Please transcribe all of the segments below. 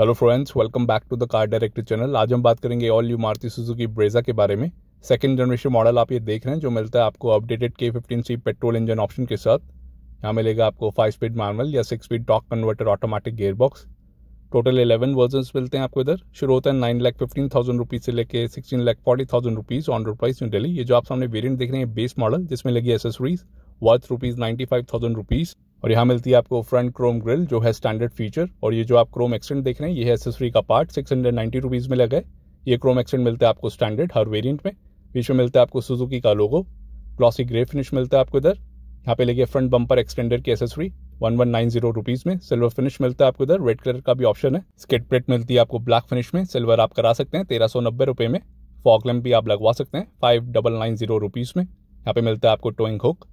hello friends welcome back to the car director channel आज हम बात करेंगे all new Maruti Suzuki Brezza के बारे में सेकंड जनरेशन मॉडल आप ये देख रहे हैं जो मिलता है आपको updated K fifteen C petrol engine option के साथ यहाँ मिलेगा आपको फाइव स्पीड मार्मल या six speed torque converter automatic gear box total eleven version मिलते हैं आपको इधर शुरू होता है nine lakh fifteen thousand rupees से लेकर sixteen lakh forty thousand rupees on road price New Delhi ये जो आप सामने वेरियंट देख रहे हैं बेस मॉडल जिसमें लगी accessories worth rupees ninety five thousand rupees और यहाँ मिलती है आपको फ्रंट क्रोम ग्रिल जो है स्टैंडर्ड फीचर और ये जो आप क्रोम एक्सटेंट देख रहे हैं ये है एसेसरी का part six hundred ninety rupees में लगा है ये क्रोम एक्सटेंट मिलता है आपको स्टैंडर्ड हर वेरियंट में बीच में मिलता है आपको सुजुकी का लोगो ग्लॉसी ग्रे फिनिश मिलता है आपको इधर यहाँ पे लगे फ्रंट बम्पर एक्सटेंडर की accessory one one nine zero rupees में सिल्वर फिनिश मिलता है आपको इधर रेड कलर का भी ऑप्शन है स्केट प्लेट मिलती है आपको ब्लैक फिनिश में सिल्वर आप करा सकते हैं तेरह सौ नब्बे रुपये में फॉगलम भी आप लगवा सकते हैं five double nine zero rupees में यहाँ पे मिलता है आपको टोइंग हुक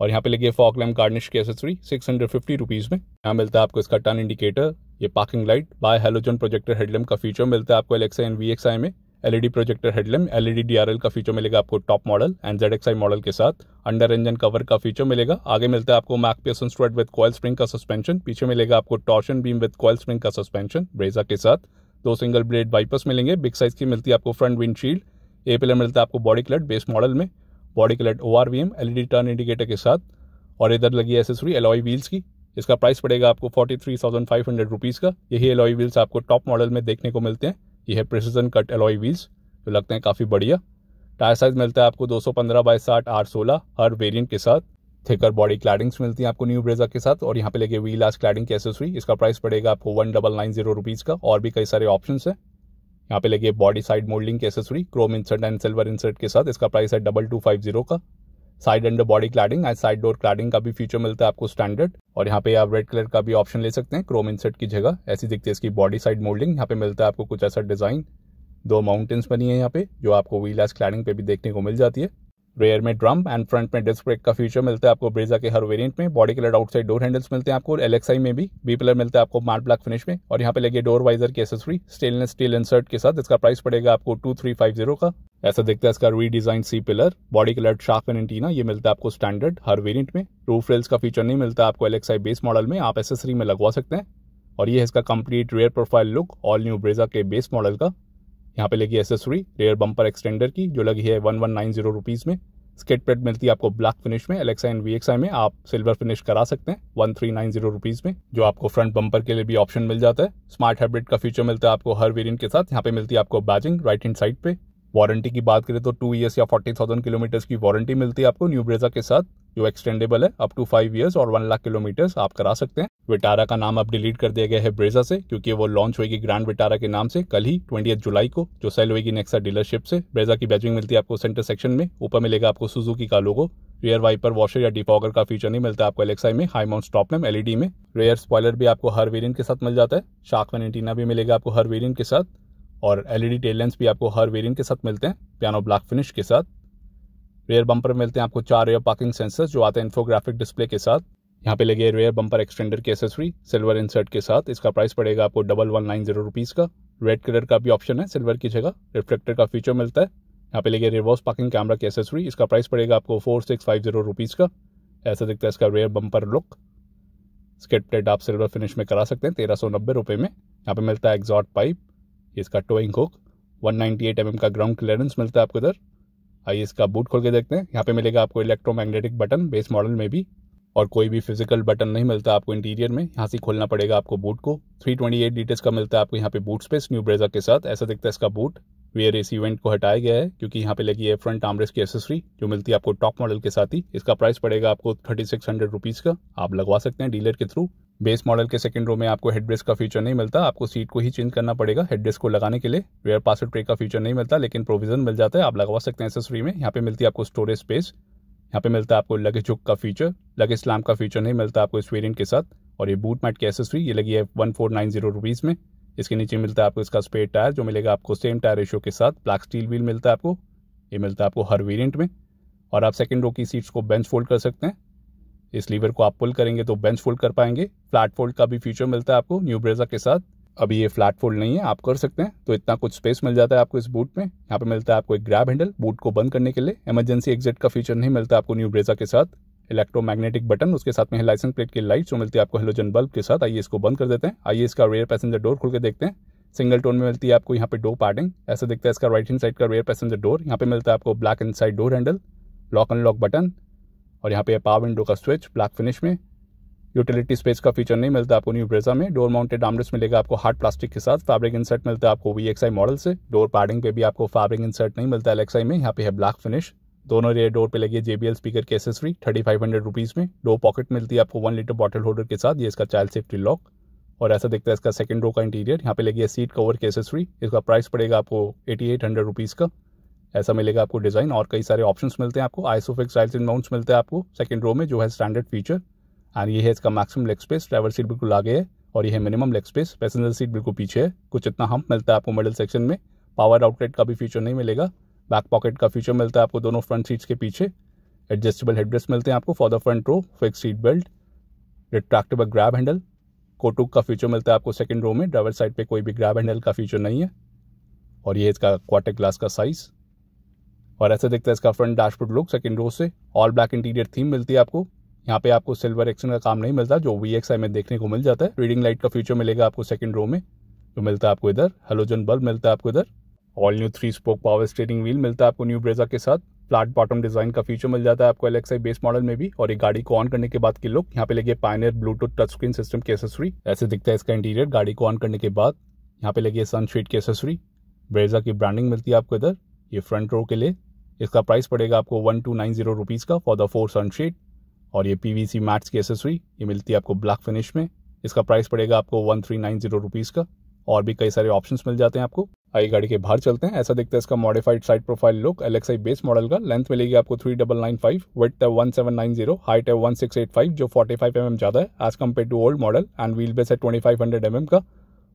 और यहाँ पे लगी है फॉकलैम गार्निश की accessory six hundred fifty rupees में यहाँ मिलता है आपको इसका टर्न इंडिकेटर ये parking light bi halogen projector headlamp का फीचर मिलता है आपको एलेक्सा एंड वी में LED projector headlamp LED DRL का फीचर मिलेगा आपको top model and Z model के साथ अंडर इंजन कवर का फीचर मिलेगा आगे मिलता है आपको MacPherson strut with coil spring का सस्पेंशन पीछे मिलेगा आपको torsion beam with coil spring का सस्पेंशन ब्रेजा के साथ दो सिंगल ब्लेड वाइपर्स मिलेंगे बिग साइज की मिलती है आपको फ्रंट विंडशील्ड ए पिलर मिलता है आपको बॉडी क्लट बेस मॉडल में body colour O R V M L turn indicator के साथ और इधर लगी है एसेसरी एलॉय व्हील्स की इसका प्राइस पड़ेगा आपको forty three thousand five hundred rupees का यही एलॉय व्हील्स आपको टॉप मॉडल में देखने को मिलते हैं ये है प्रिसीजन कट एलॉय व्हील्स जो लगते हैं काफ़ी बढ़िया टायर साइज मिलता है आपको दो सौ पंद्रह बाई साठ आठ सोलह हर वेरियंट के साथ थिकर बॉडी क्लैडिंग्स मिलती हैं आपको न्यू ब्रेजा के साथ और यहाँ पे लेके वी लास्ट क्लैडिंग की एसेसरी इसका प्राइस पड़ेगा आपको one double nine zero rupees का और भी कई सारे ऑप्शन हैं यहाँ पे लगी बॉडी साइड मोल्डिंग की accessory chrome insert and silver insert के साथ इसका प्राइस है डबल टू फाइव जीरो का side under body cladding and side door cladding का भी फीचर मिलता है आपको स्टैंडर्ड और यहाँ पे आप रेड कलर का भी ऑप्शन ले सकते हैं क्रोम इंसर्ट की जगह ऐसी दिखती है इसकी बॉडी साइड मोल्डिंग यहाँ पे मिलता है आपको कुछ ऐसा डिजाइन दो माउंटेन्स बनी है यहाँ पे जो आपको व्हील एस क्लाडिंग पे भी देखने को मिल जाती है रेयर में ड्रम एंड फ्रंट में डिस्क ब्रेक का फीचर मिलता है आपको ब्रेजा के हर वेरिएंट में body colour outside door handles मिलते हैं आपको एलेक्साई में भी बी पिलर मिलता है आपको मार्ट ब्लैक फिनिश में और यहाँ पे लगे डोर वाइजर की एसेसरी स्टेनलेस स्टील इंसर्ट के साथ इसका प्राइस पड़ेगा आपको टू थ्री फाइव जीरो का ऐसा दिखता है इसका redesign C pillar body colour shark and antenna ये मिलता है आपको स्टैंडर्ड हर वेरिएंट में रूफ रेल्स का फीचर नहीं मिलता आपको एलेक्साई बेस मॉडल में आप एसेसरी में लगवा सकते हैं और ये है इसका complete rear profile look all new Brezza के बेस मॉडल का यहाँ पे लगी एसेसरी रेयर बम्पर एक्सटेंडर की जो लगी है one one nine zero rupees में स्केट प्लेट मिलती है आपको ब्लैक फिनिश में एलेक्सा एंड वी में आप सिल्वर फिनिश करा सकते हैं one three nine zero rupees में जो आपको फ्रंट बम्पर के लिए भी ऑप्शन मिल जाता है स्मार्ट हाइब्रिड का फीचर मिलता है आपको हर वेरियंट के साथ यहाँ पे मिलती है आपको बैजिंग राइट हैंड साइड पे वारंटी की बात करें तो टू ईयर्स या फोर्टी थाउजेंड किलोमीटर्स की वारंटी मिलती है आपको न्यू ब्रेजा के साथ जो एक्सटेंडेबल है अप टू फाइव ईयर्स और वन लाख किलोमीटर्स आप करा सकते हैं विटारा का नाम अब डिलीट कर दिया गया है ब्रेजा से क्योंकि वो लॉन्च होगी ग्रांड विटारा के नाम से कल ही ट्वेंटी जुलाई को जो सेल होगी नेक्सा डीलरशिप से ब्रेजा की बैचिंग मिलती है आपको सेंटर सेक्शन में ऊपर मिलेगा आपको सुजुकी का लोगो रेयर वाइपर वॉशर या डिफॉगर का फीचर नहीं मिलता आपको एलेक्साई में हाई माउंट स्टॉप में एलईडी में रेयर स्पॉयलर भी आपको हर वेरिएंट के साथ मिल जाता है शार्क वन एंटीना भी मिलेगा आपको हर वेरिएंट के साथ और एलईडी टेल लेंस भी आपको हर वेरिएंट के साथ मिलते हैं पियानो ब्लैक फिनिश के साथ रेयर बम्पर मिलते हैं आपको चार रेयर पार्किंग सेंसर्स जो आते हैं इन्फोग्राफिक डिस्प्ले के साथ यहाँ पे लगे रेयर बम्पर एक्सटेंडर की एसेसरी सिल्वर इंसर्ट के साथ इसका प्राइस पड़ेगा आपको double one nine zero rupees का रेड कलर का भी ऑप्शन है सिल्वर की जगह रिफ्लेक्टर का फीचर मिलता है यहाँ पे लगे रिवर्स पार्किंग कैमरा की एसेसरी इसका प्राइस पड़ेगा आपको four six five zero rupees का ऐसा दिखता है इसका rear bumper look skid plate आप सिल्वर फिनिश में करा सकते हैं तेरह सौ नब्बे रुपये में यहाँ पे मिलता है एग्जॉट पाइप इसका towing hook one ninety eight M M का ग्राउंड क्लियरेंस मिलता है आपको इधर आइए इसका बूट खोल के देखते हैं यहाँ पे मिलेगा आपको इलेक्ट्रोमैग्नेटिक बटन बेस मॉडल में भी और कोई भी फिजिकल बटन नहीं मिलता आपको इंटीरियर में यहाँ से खोलना पड़ेगा आपको बूट को 328 ट्वेंटी का मिलता है आपको यहाँ पे बूट स्पेस न्यू ब्रेजा के साथ ऐसा दिखता है इसका बूट वेयर एस इवेंट को हटाया गया है क्योंकि यहाँ पे लगी है फ्रंट आमरेस की एसेसरी जो मिलती है आपको टॉप मॉडल के साथ ही इसका प्राइस पड़ेगा आपको थर्टी सिक्स हंड्रेड रुपीज़ का आप लगवा सकते हैं डीलर के थ्रू बेस मॉडल के सेकंड रो में आपको हेड का फीचर नहीं मिलता आपको सीट को ही चेंज करना पड़ेगा हेड को लगाने के लिए रेयर पासवर्ड ट्रे का फीचर नहीं मिलता लेकिन प्रोविजन मिल जाता है आप लगवा सकते हैं एसेसरी में यहाँ पे मिलती है आपको स्टोरेज स्पेस यहाँ पे मिलता है आपको लगेज झुक का फीचर लगेज स्लैम का फीचर नहीं मिलता आपको इस वेरियंट के साथ और ये बूट मैट की एसेसरी ये लगी है वन फोर नाइन जीरो में इसके नीचे मिलता है आपको इसका स्पेड टायर जो मिलेगा आपको सेम टायर रेशो के साथ ब्लैक स्टील व्हील मिलता है आपको ये मिलता है आपको हर वेरियंट में और आप सेकेंड रो की सीट्स को बेंच फोल्ड कर सकते हैं इस लीवर को आप पुल करेंगे तो बेंच फोल्ड कर पाएंगे फ्लैट फोल्ड का भी फीचर मिलता है आपको न्यू ब्रेजा के साथ अभी ये फ्लैट फोल्ड नहीं है आप कर सकते हैं तो इतना कुछ स्पेस मिल जाता है आपको इस बूट में यहाँ पे मिलता है आपको एक ग्रैब हैंडल बूट को बंद करने के लिए इमरजेंसी एग्जिट का फीचर नहीं मिलता आपको न्यू ब्रेजा के साथ इलेक्ट्रोमैग्नेटिक बटन उसके साथ में लाइसेंस प्लेट की लाइट जो मिलती है आपको हेलोजन बल्ब के साथ आइए इसको बंद कर देते हैं आइए इसका रेयर पैसेंजर डोर खुल के देखते हैं सिंगल टोन में मिलती है आपको यहाँ पे डोर पार्टिंग ऐसा दिखता है इसका राइट हैंड साइड का रेयर पैसेंजर डोर यहाँ पे मिलता है आपको black and side door handle lock unlock button और यहाँ पे पावर विंडो का स्विच ब्लैक फिनिश में यूटिलिटी स्पेस का फीचर नहीं मिलता आपको न्यू ब्रेजा में डोर माउंटेड आमरेस्ट मिलेगा आपको हार्ड प्लास्टिक के साथ फैब्रिक इंसर्ट मिलता है आपको वी मॉडल से डोर पैडिंग पे भी आपको फैब्रिक इंसर्ट नहीं मिलता एलेक्साई में यहाँ पे है ब्लैक फिनिश दोनों रेयर डोर पे लगी जेबीएल स्पीकर की accessory thirty five hundred rupees में दो पॉकेट मिलती है आपको वन लीटर बॉटल होल्डर के साथ ये इसका चाइल्ड सेफ्टी लॉक और ऐसा दिखता है इसका सेकंड रो का इंटीरियर यहाँ पे लगी है सीट कवर की एसेसरी इसका प्राइस पड़ेगा आपको एटी एट हंड्रेड रुपीज़ का ऐसा मिलेगा आपको डिज़ाइन और कई सारे ऑप्शंस मिलते हैं आपको आइसोफिक्स राइल्स एंड माउंट्स मिलते हैं आपको सेकंड रो में जो है स्टैंडर्ड फीचर एंड ये है इसका maximum leg space driver seat बिल्कुल आगे है और ये है minimum leg space passenger seat बिल्कुल पीछे है कुछ इतना हम मिलता है आपको मिडिल सेक्शन में पावर आउटलेट का भी फीचर नहीं मिलेगा बैक पॉकेट का फीचर मिलता है आपको दोनों फ्रंट सीट्स के पीछे एडजस्टेबल हेडरेस्ट मिलते हैं आपको for the front row fixed seat belt retractable grab handle कोटुक का फीचर मिलता है आपको सेकेंड रो में ड्राइवर साइड पर कोई भी ग्रैब हैंडल का फीचर नहीं है और ये इसका क्वार्टर ग्लास का साइज़ और ऐसे दिखता है इसका front dashboard look second row से ऑल ब्लैक इंटीरियर थीम मिलती है आपको यहाँ पे आपको सिल्वर एक्शन का काम नहीं मिलता जो वी एक्स में देखने को मिल जाता है रीडिंग लाइट का फ्यूचर मिलेगा आपको सेकंड रो में जो मिलता है आपको इधर हेलोजन बल्ब मिलता है आपको इधर all new three spoke power steering wheel मिलता है आपको न्यू ब्रेजा के साथ फ्लैट बॉटम डिजाइन का फीचर मिल जाता है आपको एलेक्साई बेस मॉडल में भी और एक गाड़ी को ऑन करने के बाद की लुक यहाँ पे लगे Pioneer Bluetooth touch screen system की एसेसरी ऐसे दिखता है इसका इंटीरियर गाड़ी को ऑन करने के बाद यहाँ पे लगे सनशेड की एसेसरी ब्रेजा की ब्रांडिंग मिलती है आपको इधर ये फ्रंट रो के लिए इसका प्राइस पड़ेगा आपको one two nine zero rupees का फॉर द फोर सनशेड और ये पी वी सी मैट्स की एसेसरी ये मिलती है आपको ब्लैक फिनिश में इसका प्राइस पड़ेगा आपको one three nine zero rupees का और भी कई सारे ऑप्शंस मिल जाते हैं आपको आई गाड़ी के बाहर चलते हैं ऐसा देखते हैं इसका modified side profile look LXi base model का लेंथ मिलेगी आपको three double nine five width है one seven nine zero height है वन सिक्स एट फाइव जो फोर्टी फाइव एम एम ज़्यादा है as compare to old model and wheel base है twenty five hundred M M का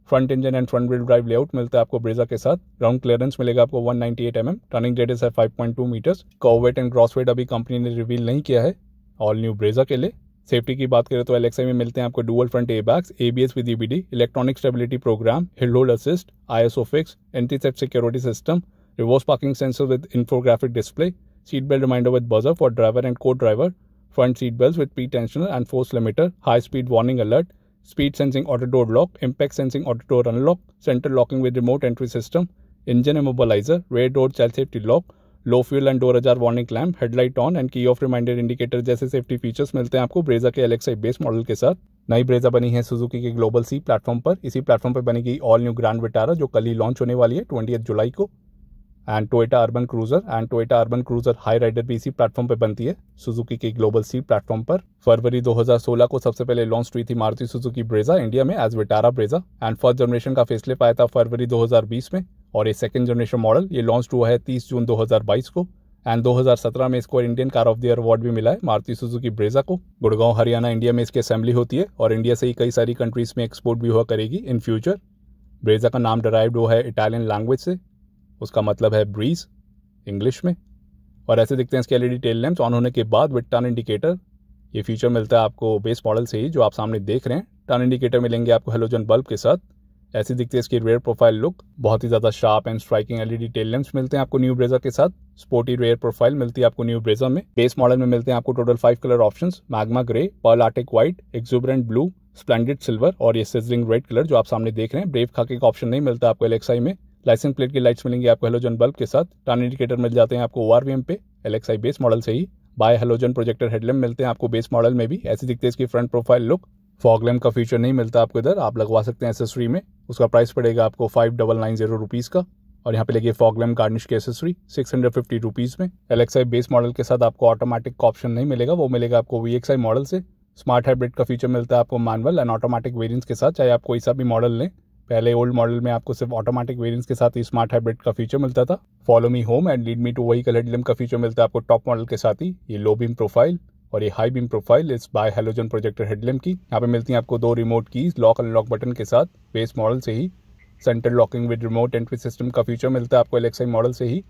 front engine and front wheel drive layout मिलता है आपको Brezza के साथ ग्राउंड क्लियरेंस मिलेगा आपको 198 एम mm, टर्निंग रेडियस है 5.2 metres kerb weight and gross weight अभी कंपनी ने रिवील नहीं किया है ऑल न्यू ब्रेजा के लिए सेफ्टी की बात करें तो एलेक्सा में मिलते हैं आपको dual front airbags A B S with EBD electronic stability programme hill hold assist I S O fix antitheft security system reverse parking sensor with infographic display seat belt reminder with buzzer for driver and co driver front seat belt with pretensioner and force limiter high speed warning alert speed sensing auto lock lock, sensing sensing auto door unlock, central locking with remote entry system, engine immobilizer, rear door child safety lock, low fuel and door ajar warning lamp headlight on and key off reminder indicator जैसे safety features मिलते हैं आपको Brezza के Alexa base model के साथ नई Brezza बनी है सुजुकी के ग्लोबल सी प्लेटफॉर्म पर इसी प्लेटफॉर्म पर बनेगी ऑल न्यू ग्रांड विटारा जो कल ही लॉन्च होने वाली है ट्वेंटी जुलाई को and Toyota Urban Cruiser and Toyota Urban Cruiser Hyryder भी इसी प्लेटफॉर्म पर बनती है सुजुकी के ग्लोबल सी प्लेटफॉर्म पर फरवरी 2016 को सबसे पहले लॉन्च हुई थी मारुति सुजुकी ब्रेजा इंडिया में as Vitara Brezza and first generation का फेसले पाया था फरवरी 2020 में और ये सेकेंड जनरेशन मॉडल ये लॉन्च हुआ है 30 जून 2022 को एंड 2017 में इसको Indian car of the year award भी मिला है मारुति सुजुकी ब्रेजा को गुड़गांव हरियाणा इंडिया में इसकी असेंबली होती है और इंडिया से ही कई सारी कंट्रीज में एक्सपोर्ट भी हुआ करेगी इन फ्यूचर ब्रेजा का नाम डराइव्ड हुआ है इटालियन लैंग्वेज से उसका मतलब है ब्रीज इंग्लिश में और ऐसे दिखते हैं इसके एलईडी टेल लैंप्स ऑन होने के बाद विद टर्न इंडिकेटर ये फीचर मिलता है आपको बेस मॉडल से ही जो आप सामने देख रहे हैं टर्न इंडिकेटर मिलेंगे आपको हेलोजन बल्ब के साथ ऐसे दिखते हैं इसकी रेयर प्रोफाइल लुक बहुत ही ज़्यादा sharp and striking LED tail lamps मिलते हैं आपको न्यू ब्रेजर के साथ स्पोर्टी रेयर प्रोफाइल मिलती है आपको न्यू ब्रेजर में बेस मॉडल में मिलते हैं आपको total five colour option magma grey pearl arctic white exuberant blue splendid silver और ये सिजलिंग रेड कलर जो आप सामने देख रहे हैं ब्रेव खाके का ऑप्शन नहीं मिलता आपको एलेक्साई में लाइसेंस प्लेट की लाइट्स मिलेंगी आपको हेलोजन बल्ब के साथ टर्न इंडिकेटर मिल जाते हैं आपको ओ एम पे एलेक्साई बेस मॉडल से ही बाय हेलोजन प्रोजेक्टर हेडलैम्प मिलते हैं आपको बेस मॉडल में भी ऐसे दिखते हैं इसकी फ्रंट प्रोफाइल लुक फॉगलैम्प का फीचर नहीं मिलता आपको इधर आप लगवा सकते हैं एसेसरी में उसका प्राइस पड़ेगा आपको five double nine zero rupees का और यहाँ पे लगे फॉगलैम्प गार्निश की accessory six hundred fifty rupees में एलेक्साई बेस मॉडल के साथ आपको ऑटोमेटिक का ऑप्शन नहीं मिलेगा वो मिलेगा आपको वी मॉडल से स्मार्ट हाइब्रिड का फीचर मिलता है आपको मैनुअल एंड ऑटोमेटिक वेरियंट के साथ चाहे आप कोई सा भी मॉडल लें पहले ओल्ड मॉडल में आपको सिर्फ ऑटोमेटिक वेरियंस के साथ ही स्मार्ट हाइब्रिड का फीचर मिलता था follow me home and lead me to वही कलर डिलम का फीचर मिलता है आपको टॉप मॉडल के साथ ही ये लो बीम प्रोफाइल और ये high beam profile is by halogen projector headlamp की यहाँ पे मिलती है आपको दो remote keys lock unlock button के साथ बेस मॉडल से ही centre locking with remote entry system का फीचर मिलता है आपको एलेक्साई मॉडल से ही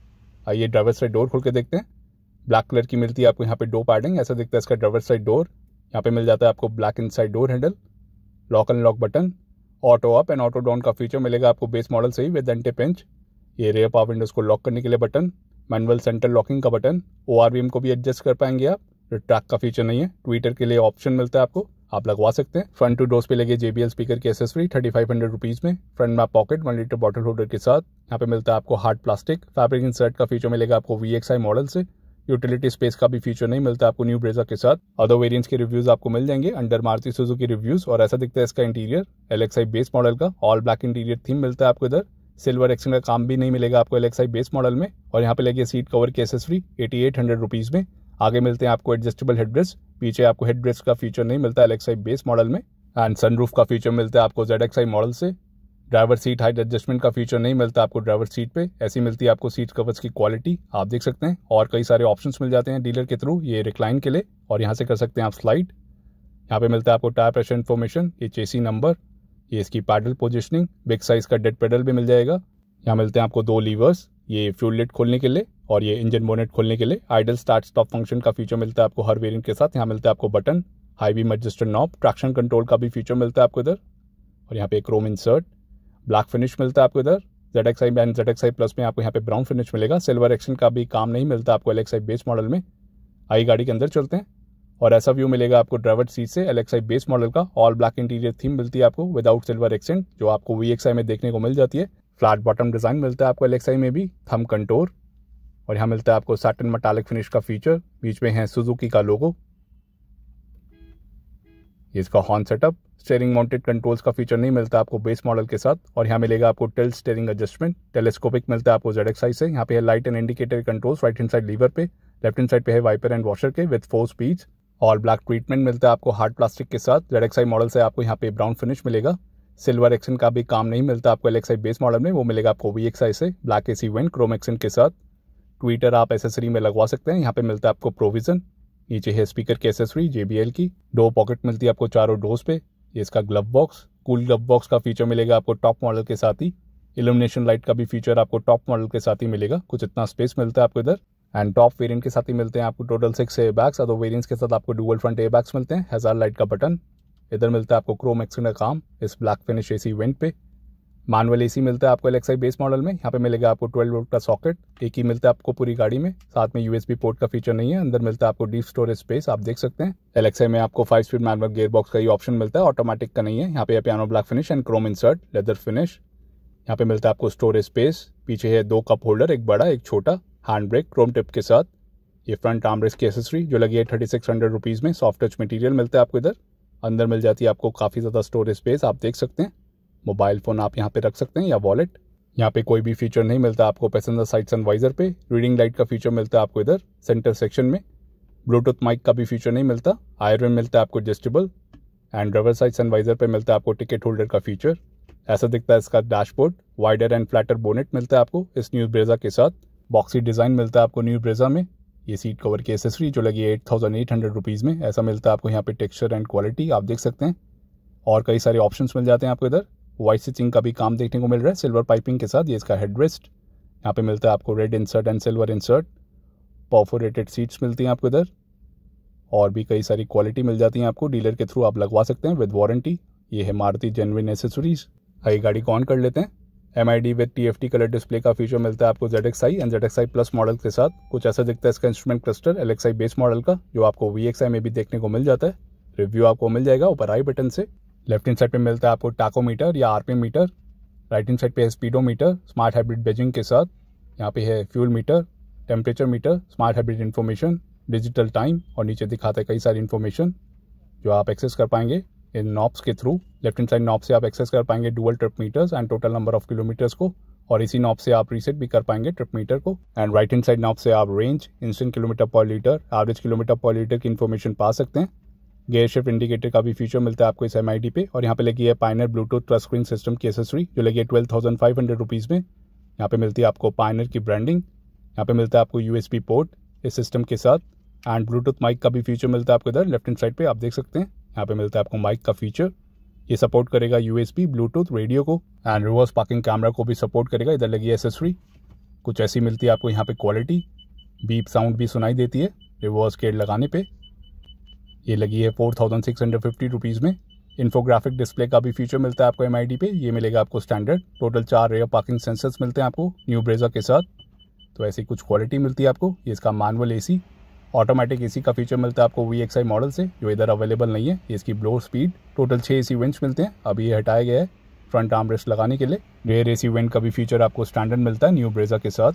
आइए ड्राइवर साइड डोर खोल के देखते हैं ब्लैक कलर की मिलती है आपको यहाँ पे डो पैडिंग ऐसा दिखता है इसका ड्राइवर साइड डोर यहाँ पे मिल जाता है आपको black inside door handle lock unlock button auto up and auto down का फीचर मिलेगा आपको बेस मॉडल से ही विद एंटे पेंच ये रेयर पावर विंडोज को लॉक करने के लिए बटन मैनुअल सेंटर लॉकिंग का बटन ओ को भी एडजस्ट कर पाएंगे आप ट्रैक का फीचर नहीं है ट्विटर के लिए ऑप्शन मिलता है आपको आप लगवा सकते हैं फ्रंट टू डोर्स पे लगे जेबीएल स्पीकर की accessory thirty five hundred rupees में front map pocket one litre bottle holder के साथ यहाँ पे मिलता है आपको हार्ड प्लास्टिक फैब्रिक इंसर्ट का फीचर मिलेगा आपको वी मॉडल से यूटिलिटी स्पेस का भी फीचर नहीं मिलता आपको न्यू ब्रेजा के साथ अदर वेरिएंट्स के रिव्यूज आपको मिल जाएंगे अंडर मारुति सुजुकी रिव्यूज और ऐसा दिखता है इसका इंटीरियर एलेक्साई बेस मॉडल का ऑल ब्लैक इंटीरियर थीम मिलता है आपको इधर सिल्वर एक्सटेंड का काम भी नहीं मिलेगा आपको एलेक्साई बेस मॉडल में और यहाँ पे लगे सीट कवर की accessory eighty eight hundred rupees में आगे मिलते हैं आपको एडजस्टेबल हेडड्रेस पीछे आपको हेडड्रेस का फीचर नहीं मिलता एलेक्साई बेस मॉडल में एंड सनरूफ का फीचर मिलता है आपको जेड एक्स मॉडल से ड्राइवर सीट हाइट एडजस्टमेंट का फीचर नहीं मिलता आपको ड्राइवर सीट पे ऐसी मिलती है आपको सीट कवर्स की क्वालिटी आप देख सकते हैं और कई सारे ऑप्शंस मिल जाते हैं डीलर के थ्रू ये रिक्लाइन के लिए और यहाँ से कर सकते हैं आप स्लाइड यहाँ पे मिलता है आपको टायर प्रेशर इन्फॉर्मेशन ये चेसी नंबर ये इसकी पैडल पोजिशनिंग बिग साइज का डेड पेडल भी मिल जाएगा यहाँ मिलते हैं आपको दो लीवर्स ये फ्यूल लिट खोलने के लिए और ये इंजन बोनेट खोलने के लिए आइडल स्टार्ट स्टॉप फंक्शन का फीचर मिलता है आपको हर वेरियंट के साथ यहाँ मिलता है आपको button high beam adjuster knob traction control का भी फीचर मिलता है आपको इधर और यहाँ पे क्रोम इंसर्ट ब्लैक फिनिश मिलता है आपको इधर Z X I and Z X I plus में आपको यहाँ पे ब्राउन फिनिश मिलेगा सिल्वर एक्शन का भी काम नहीं मिलता आपको एल आई बेस मॉडल में आई गाड़ी के अंदर चलते हैं और ऐसा व्यू मिलेगा आपको ड्राइवर सीट से एल आई बेस मॉडल का ऑल ब्लैक इंटीरियर थीम मिलती है आपको विदाउट सिल्वर एक्सेंट जो आपको वी एक्स आई में देखने को मिल जाती है फ्लैट बॉटम डिज़ाइन मिलता है आपको एल आई में भी थम कंटोर और यहाँ मिलता है आपको सैटन मटालिक फिनिश का फीचर बीच में है सुजुकी का लोगो इसका horn setup steering mounted controls का फीचर नहीं मिलता आपको बेस मॉडल के साथ और यहाँ मिलेगा आपको टिल्ट स्टेयरिंग एडजस्टमेंट टेलीस्कोपिक मिलता है आपको जेड एक्साइज से यहाँ पे है light and indicator controls right hand side lever पे लेफ्ट हैंड साइड पे है वाइपर एंड वॉशर के विद फोर स्पीड्स और ब्लैक ट्रीटमेंट मिलता है आपको हार्ड प्लास्टिक के साथ जेड एक्साई मॉडल से आपको यहाँ पे ब्राउन फिनिश मिलेगा सिल्वर एक्सन का भी काम नहीं मिलता आपको एल बेस मॉडल में वो मिलेगा आपको वी से black A C vent chrome action के साथ ट्विटर आप एसेसरी में लगवा सकते हैं यहाँ पे मिलता है आपको प्रोविजन नीचे है स्पीकर की एसेसरी जेबीएल की दो पॉकेट मिलती है आपको चारों डोज पे ये इसका glove box cool glove box का फीचर मिलेगा आपको टॉप मॉडल के साथ ही इलुमिनेशन लाइट का भी फीचर आपको टॉप मॉडल के साथ ही मिलेगा कुछ इतना स्पेस मिलता है आपको इधर एंड टॉप वेरिएंट के साथ ही मिलते हैं आपको total six air bags other variants के साथ आपको डुअल फ्रंट ए बैग्स मिलते हैं हजार लाइट का बटन इधर मिलता है आपको क्रोम एक्सटेंडर काम इस ब्लैक फिनिश एसी वेंट पे मानवल एसी मिलता है आपको एलेक्साई बेस मॉडल में यहाँ पे मिलेगा आपको 12 वोल्ट का सॉकेट एक ही मिलता है आपको पूरी गाड़ी में साथ में यूएसबी पोर्ट का फीचर नहीं है अंदर मिलता है आपको डीप स्टोरेज स्पेस आप देख सकते हैं एलेक्साई में आपको five speed manual gear box का ही ऑप्शन मिलता है ऑटोमेटिक का नहीं है यहाँ पे piano black finish and chrome insert leather finish यहाँ पे मिलता है आपको स्टोरेज स्पेस पीछे है दो कप होल्डर एक बड़ा एक छोटा हैंड ब्रेक क्रोम टिप के साथ ये फ्रंट आर्मरेस्ट की एसेसरी जो लगी है थर्टी सिक्स हंड्रेड रुपीज़ में सॉफ्ट टच मटेरियल मिलता है आपको इधर अंदर मिल जाती है आपको काफ़ी ज़्यादा स्टोरेज स्पेस आप देख सकते हैं मोबाइल फ़ोन आप यहाँ पे रख सकते हैं या वॉलेट यहाँ पे कोई भी फीचर नहीं मिलता आपको पैसेंजर साइड सनवाइज़र पे रीडिंग लाइट का फीचर मिलता है आपको इधर सेंटर सेक्शन में ब्लूटूथ माइक का भी फीचर नहीं मिलता आयर में मिलता है आपको adjustable and driver side sun visor पर मिलता है आपको टिकट होल्डर का फीचर ऐसा दिखता है इसका dashboard wider and flatter bonnet मिलता है आपको इस न्यू ब्रेजा के साथ बॉक्सी डिज़ाइन मिलता है आपको न्यू ब्रेजा में ये सीट कवर की एसेसरी जो लगी eight thousand eight hundred rupees में ऐसा मिलता है आपको यहाँ पे टेक्सचर एंड क्वालिटी आप देख सकते हैं और कई सारे ऑप्शंस मिल जाते हैं आपको इधर वाइट स्टिचिंग का भी काम देखने को मिल रहा है सिल्वर पाइपिंग के साथ ये इसका हेड रेस्ट यहाँ पे मिलता है आपको red insert and silver insert perforated seats मिलती हैं आपको इधर और भी कई सारी क्वालिटी मिल जाती हैं आपको डीलर के थ्रू आप लगवा सकते हैं विद वारंटी ये है मारुति जेनविन एसेसरीज आई गाड़ी कौन कर लेते हैं M I D with T F T colour display का फीचर मिलता है आपको Z X I and Z X I plus model के साथ कुछ ऐसा दिखता है इसका instrument cluster L X I base model का जो आपको वी एक्स आई में भी देखने को मिल जाता है रिव्यू आपको मिल जाएगा ऊपर आई बटन से लेफ्ट हैंड साइड पे मिलता है आपको टाकोमीटर या RPM meter right hand side पे है speedo meter smart hybrid badging के साथ यहाँ पे है fuel meter temperature meter smart hybrid information digital time और नीचे दिखाते हैं कई सारी इन्फॉर्मेशन जो आप एक्सेस कर पाएंगे इन नॉब्स के through left hand side knob से आप एक्सेस कर पाएंगे dual trip meters and total number of kilometres को और इसी नॉब से आप रीसेट भी कर पाएंगे ट्रिप मीटर को and right hand side knob से आप range instant kilometre per litre average kilometre per litre की इन्फॉर्मेशन पा सकते हैं गेयर शिफ्ट इंडिकेटर का भी फीचर मिलता है आपको इस एम पे और यहाँ पे लगी है Pioneer Bluetooth touch screen system की एसेसरी जो लगी है twelve thousand five hundred rupees में यहाँ पे मिलती है आपको पाइनर की ब्रांडिंग यहाँ पे मिलता है आपको यू पोर्ट इस सिस्टम के साथ एंड ब्लूटूथ माइक का भी फीचर मिलता है आपको इधर लेफ्ट हैंड साइड पर आप देख सकते हैं यहाँ पे मिलता है आपको माइक का फीचर ये सपोर्ट करेगा यू ब्लूटूथ रेडियो को एंड रिवर्स पार्किंग कैमरा को भी सपोर्ट करेगा इधर लगी एसेसरी कुछ ऐसी मिलती है आपको यहाँ पे क्वालिटी बीप साउंड भी सुनाई देती है रिवर्स केड लगाने पर ये लगी है four thousand six hundred fifty rupees में इन्फोग्राफिक डिस्प्ले का भी फीचर मिलता है आपको एम पे ये मिलेगा आपको स्टैंडर्ड टोटल चार रेयर पार्किंग सेंसर्स मिलते हैं आपको न्यू ब्रेजा के साथ तो ऐसी कुछ क्वालिटी मिलती है आपको ये इसका मानवल एसी ऑटोमेटिक ए का फीचर मिलता है आपको वी मॉडल से जो इधर अवेलेबल नहीं है ये इसकी ब्लो स्पीड टोटल छः सी वेंच मिलते हैं अभी ये हटाया गया है फ्रंट आर्म रेस्ट लगाने के लिए रेयर सी वेंट का भी फीचर आपको स्टैंडर्ड मिलता है न्यू ब्रेजा के साथ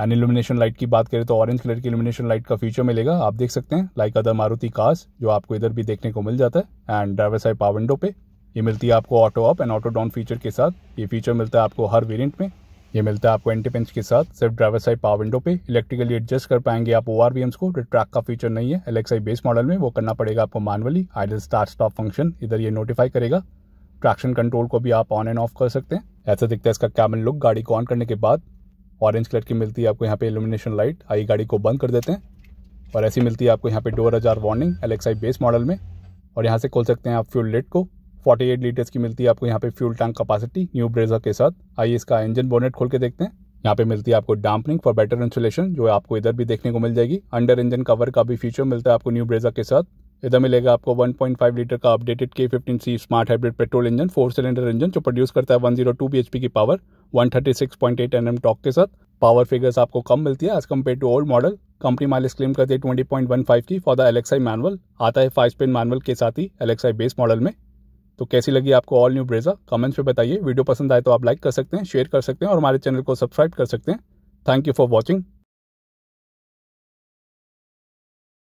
एंड इल्यूमिनेशन लाइट की बात करें तो ऑरेंज कलर की इल्यूमिनेशन लाइट का फीचर मिलेगा आप देख सकते हैं लाइक अदर मारुति कार्स जो आपको इधर भी देखने को मिल जाता है and driver side power window पे ये मिलती है आपको auto up and auto down feature के साथ ये फीचर मिलता है आपको हर वेरियंट में ये मिलता है आपको एंटी पेंच के साथ सिर्फ ड्राइवर साइड पावर विंडो पे इलेक्ट्रिकली एडजस्ट कर पाएंगे आप ओ आर बी एम्स को ट्रैक का फीचर नहीं है एलेक्साई बेस मॉडल में वो करना पड़ेगा आपको manually idle start stop function इधर ये नोटिफाई करेगा ट्रैक्शन कंट्रोल को भी आप ऑन एंड ऑफ कर सकते हैं ऐसा दिखता है इसका कैमन लुक गाड़ी को ऑन करने के बाद ऑरेंज कलर की मिलती है आपको यहाँ पे इल्यूमिनेशन लाइट आई गाड़ी को बंद कर देते हैं और ऐसी मिलती है आपको यहाँ पे door ajar warning एलेक्साई base model में और यहाँ से खोल सकते हैं आप फ्यूल लेट को 48 लीटर्स की मिलती है आपको यहाँ पे fuel tank capacity new Brezza के साथ आइए इसका इंजन बोनेट खोल के देखते हैं यहाँ पे मिलती है आपको डांपनिंग फॉर बेटर इंसुलेशन जो आपको इधर भी देखने को मिल जाएगी अंडर इंजन कवर का भी फीचर मिलता है आपको न्यू ब्रेजर के साथ इधर मिलेगा आपको 1.5 लीटर का updated K fifteen C smart hybrid petrol engine four cylinder engine जो प्रोड्यूस करता है 102 जीरो की पावर 136.8 nm टॉक के साथ पावर फिगर्स आपको कम मिलती है as compare to old model company mileage claim करती है फाइव की फॉर द एलेक्साई मैनुअल आता है फाइव स्पिन मैनुअल के साथ ही एलेक्साई बेस मॉडल में तो कैसी लगी आपको ऑल न्यू ब्रेजा कमेंट्स में बताइए वीडियो पसंद आए तो आप लाइक कर सकते हैं शेयर कर सकते हैं और हमारे चैनल को सब्सक्राइब कर सकते हैं थैंक यू फॉर वॉचिंग